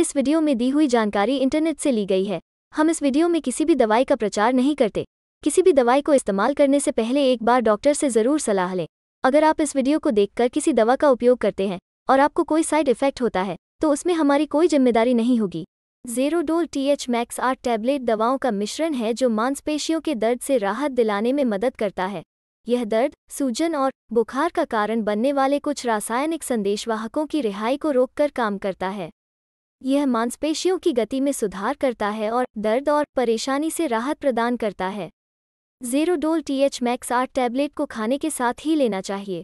इस वीडियो में दी हुई जानकारी इंटरनेट से ली गई है हम इस वीडियो में किसी भी दवाई का प्रचार नहीं करते किसी भी दवाई को इस्तेमाल करने से पहले एक बार डॉक्टर से ज़रूर सलाह लें अगर आप इस वीडियो को देखकर किसी दवा का उपयोग करते हैं और आपको कोई साइड इफेक्ट होता है तो उसमें हमारी कोई जिम्मेदारी नहीं होगी जेरोडोल टी एच मैक्स आठ टैबलेट दवाओं का मिश्रण है जो मांसपेशियों के दर्द से राहत दिलाने में मदद करता है यह दर्द सूजन और बुखार का कारण बनने वाले कुछ रासायनिक संदेशवाहकों की रिहाई को रोककर काम करता है यह मांसपेशियों की गति में सुधार करता है और दर्द और परेशानी से राहत प्रदान करता है जेरोडोल टी एच मैक्स आठ टैबलेट को खाने के साथ ही लेना चाहिए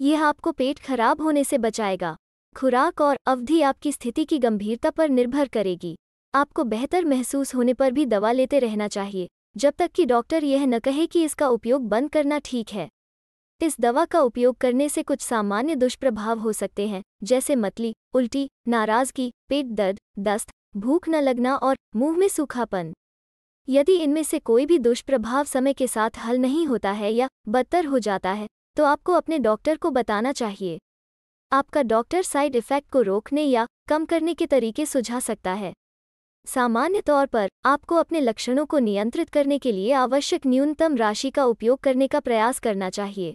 यह आपको पेट खराब होने से बचाएगा खुराक और अवधि आपकी स्थिति की गंभीरता पर निर्भर करेगी आपको बेहतर महसूस होने पर भी दवा लेते रहना चाहिए जब तक कि डॉक्टर यह न कहे कि इसका उपयोग बंद करना ठीक है इस दवा का उपयोग करने से कुछ सामान्य दुष्प्रभाव हो सकते हैं जैसे मतली उल्टी नाराजगी पेट दर्द दस्त भूख न लगना और मुंह में सूखापन यदि इनमें से कोई भी दुष्प्रभाव समय के साथ हल नहीं होता है या बदतर हो जाता है तो आपको अपने डॉक्टर को बताना चाहिए आपका डॉक्टर साइड इफ़ेक्ट को रोकने या कम करने के तरीके सुझा सकता है सामान्य तौर पर आपको अपने लक्षणों को नियंत्रित करने के लिए आवश्यक न्यूनतम राशि का उपयोग करने का प्रयास करना चाहिए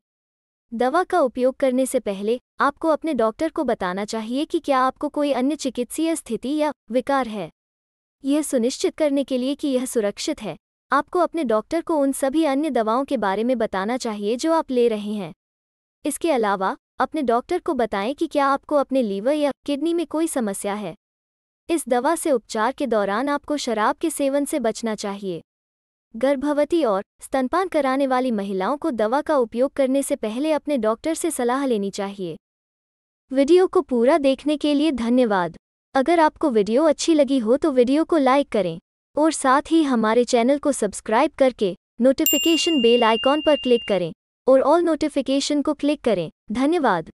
दवा का उपयोग करने से पहले आपको अपने डॉक्टर को बताना चाहिए कि क्या आपको कोई अन्य चिकित्सीय स्थिति या विकार है यह सुनिश्चित करने के लिए कि यह सुरक्षित है आपको अपने डॉक्टर को उन सभी अन्य दवाओं के बारे में बताना चाहिए जो आप ले रहे हैं इसके अलावा अपने डॉक्टर को बताएं कि क्या आपको अपने लीवर या किडनी में कोई समस्या है इस दवा से उपचार के दौरान आपको शराब के सेवन से बचना चाहिए गर्भवती और स्तनपान कराने वाली महिलाओं को दवा का उपयोग करने से पहले अपने डॉक्टर से सलाह लेनी चाहिए वीडियो को पूरा देखने के लिए धन्यवाद अगर आपको वीडियो अच्छी लगी हो तो वीडियो को लाइक करें और साथ ही हमारे चैनल को सब्सक्राइब करके नोटिफिकेशन बेल आइकॉन पर क्लिक करें और ऑल नोटिफिकेशन को क्लिक करें धन्यवाद